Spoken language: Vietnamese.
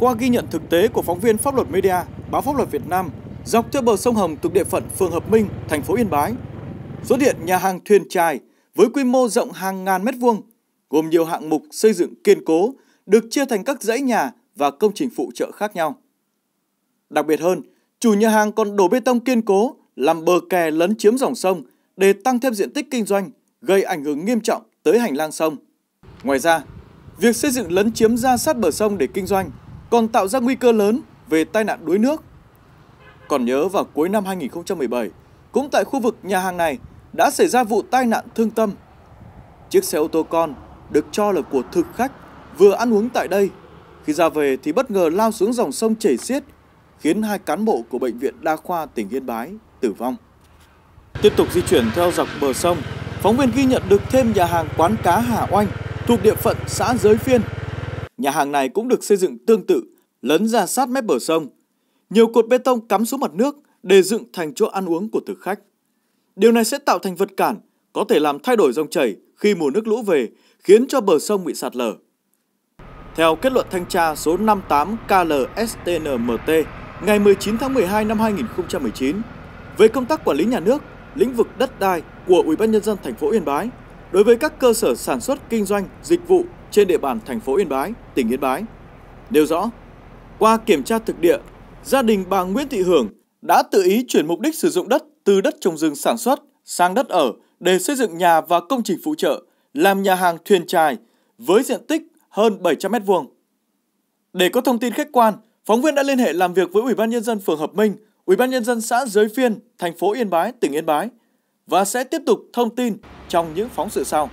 Qua ghi nhận thực tế của phóng viên Pháp luật Media, báo Pháp luật Việt Nam, dọc theo bờ sông Hồng thuộc địa phận phường Hợp Minh, thành phố Yên Bái, xuất hiện nhà hàng thuyền trài với quy mô rộng hàng ngàn mét vuông, gồm nhiều hạng mục xây dựng kiên cố, được chia thành các dãy nhà và công trình phụ trợ khác nhau. Đặc biệt hơn, chủ nhà hàng còn đổ bê tông kiên cố, làm bờ kè lấn chiếm dòng sông để tăng thêm diện tích kinh doanh, gây ảnh hưởng nghiêm trọng tới hành lang sông. Ngoài ra, việc xây dựng lấn chiếm ra sát bờ sông để kinh doanh còn tạo ra nguy cơ lớn về tai nạn đuối nước. Còn nhớ vào cuối năm 2017, cũng tại khu vực nhà hàng này đã xảy ra vụ tai nạn thương tâm. Chiếc xe ô tô con được cho là của thực khách vừa ăn uống tại đây. Khi ra về thì bất ngờ lao xuống dòng sông chảy xiết, khiến hai cán bộ của Bệnh viện Đa khoa tỉnh Yên Bái tử vong. Tiếp tục di chuyển theo dọc bờ sông, phóng viên ghi nhận được thêm nhà hàng quán cá Hà Oanh thuộc địa phận xã Giới Phiên, Nhà hàng này cũng được xây dựng tương tự, lấn ra sát mép bờ sông. Nhiều cột bê tông cắm xuống mặt nước để dựng thành chỗ ăn uống của thực khách. Điều này sẽ tạo thành vật cản, có thể làm thay đổi dòng chảy khi mùa nước lũ về, khiến cho bờ sông bị sạt lở. Theo kết luận thanh tra số 58 KLSTNMT ngày 19 tháng 12 năm 2019 về công tác quản lý nhà nước, lĩnh vực đất đai của Ủy ban nhân dân thành phố Yên Bái đối với các cơ sở sản xuất kinh doanh, dịch vụ trên địa bàn thành phố Yên Bái, tỉnh Yên Bái. Nêu rõ, qua kiểm tra thực địa, gia đình bà Nguyễn Thị Hưởng đã tự ý chuyển mục đích sử dụng đất từ đất trồng rừng sản xuất sang đất ở để xây dựng nhà và công trình phụ trợ, làm nhà hàng thuyền trài với diện tích hơn 700 m2. Để có thông tin khách quan, phóng viên đã liên hệ làm việc với Ủy ban nhân dân phường Hợp Minh, Ủy ban nhân dân xã Giới Phiên, thành phố Yên Bái, tỉnh Yên Bái và sẽ tiếp tục thông tin trong những phóng sự sau.